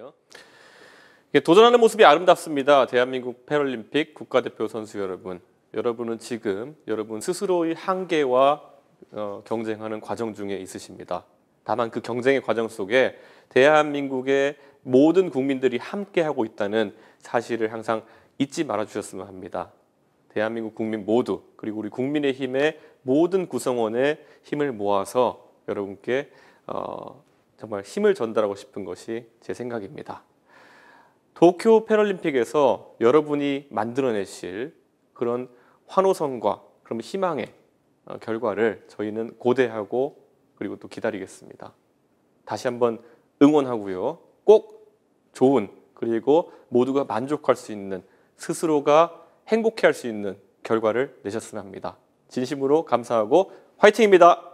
볼게요. 도전하는 모습이 아름답습니다. 대한민국 패럴림픽 국가대표 선수 여러분. 여러분은 지금 여러분 스스로의 한계와 어, 경쟁하는 과정 중에 있으십니다. 다만 그 경쟁의 과정 속에 대한민국의 모든 국민들이 함께하고 있다는 사실을 항상 잊지 말아주셨으면 합니다. 대한민국 국민 모두 그리고 우리 국민의힘의 모든 구성원의 힘을 모아서 여러분께 어, 정말 힘을 전달하고 싶은 것이 제 생각입니다. 도쿄 패럴림픽에서 여러분이 만들어내실 그런 환호성과 그럼 희망의 어, 결과를 저희는 고대하고 그리고 또 기다리겠습니다. 다시 한번 응원하고요. 꼭 좋은 그리고 모두가 만족할 수 있는 스스로가 행복해할 수 있는 결과를 내셨으면 합니다. 진심으로 감사하고 화이팅입니다.